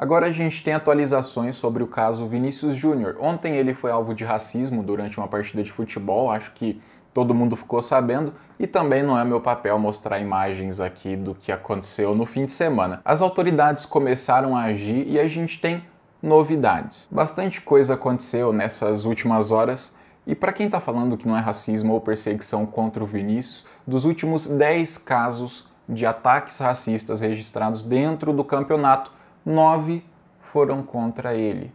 Agora a gente tem atualizações sobre o caso Vinícius Júnior. Ontem ele foi alvo de racismo durante uma partida de futebol, acho que todo mundo ficou sabendo, e também não é meu papel mostrar imagens aqui do que aconteceu no fim de semana. As autoridades começaram a agir e a gente tem novidades. Bastante coisa aconteceu nessas últimas horas. E para quem está falando que não é racismo ou perseguição contra o Vinícius, dos últimos 10 casos de ataques racistas registrados dentro do campeonato, nove foram contra ele.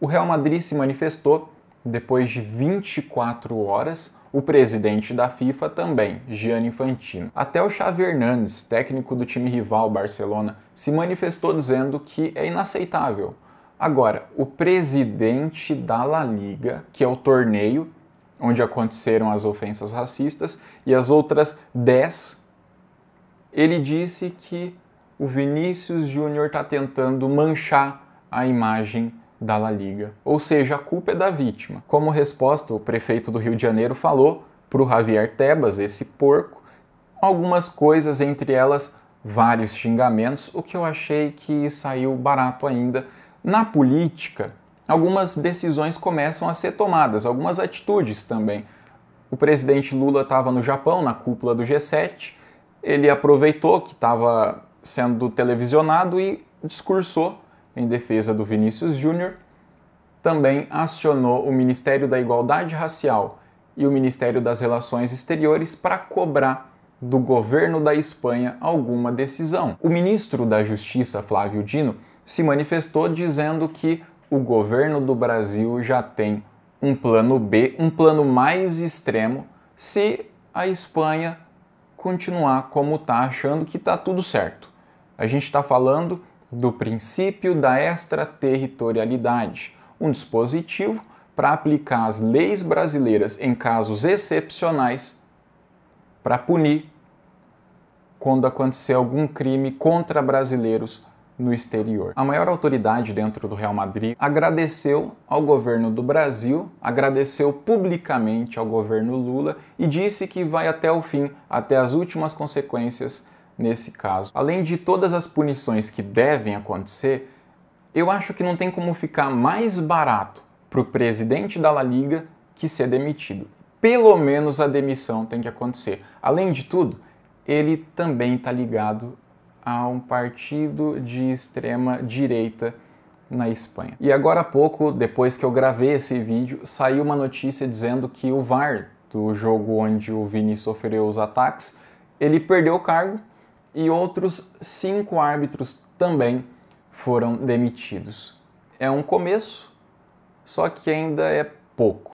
O Real Madrid se manifestou depois de 24 horas, o presidente da FIFA também, Gianni Infantino. Até o Xavi Hernandes, técnico do time rival Barcelona, se manifestou dizendo que é inaceitável. Agora, o presidente da La Liga, que é o torneio onde aconteceram as ofensas racistas e as outras 10, ele disse que o Vinícius Júnior está tentando manchar a imagem da La Liga. Ou seja, a culpa é da vítima. Como resposta, o prefeito do Rio de Janeiro falou para o Javier Tebas, esse porco, algumas coisas, entre elas vários xingamentos, o que eu achei que saiu barato ainda. Na política, algumas decisões começam a ser tomadas, algumas atitudes também. O presidente Lula estava no Japão, na cúpula do G7, ele aproveitou que estava sendo televisionado e discursou em defesa do Vinícius Júnior. Também acionou o Ministério da Igualdade Racial e o Ministério das Relações Exteriores para cobrar do governo da Espanha alguma decisão. O ministro da Justiça, Flávio Dino, se manifestou dizendo que o governo do Brasil já tem um plano B, um plano mais extremo, se a Espanha continuar como está, achando que está tudo certo a gente está falando do princípio da extraterritorialidade, um dispositivo para aplicar as leis brasileiras em casos excepcionais para punir quando acontecer algum crime contra brasileiros no exterior. A maior autoridade dentro do Real Madrid agradeceu ao governo do Brasil, agradeceu publicamente ao governo Lula e disse que vai até o fim, até as últimas consequências nesse caso. Além de todas as punições que devem acontecer, eu acho que não tem como ficar mais barato para o presidente da La Liga que ser demitido. Pelo menos a demissão tem que acontecer. Além de tudo, ele também está ligado a um partido de extrema direita na Espanha. E agora há pouco, depois que eu gravei esse vídeo, saiu uma notícia dizendo que o VAR do jogo onde o Vini sofreu os ataques, ele perdeu o cargo e outros cinco árbitros também foram demitidos. É um começo, só que ainda é pouco.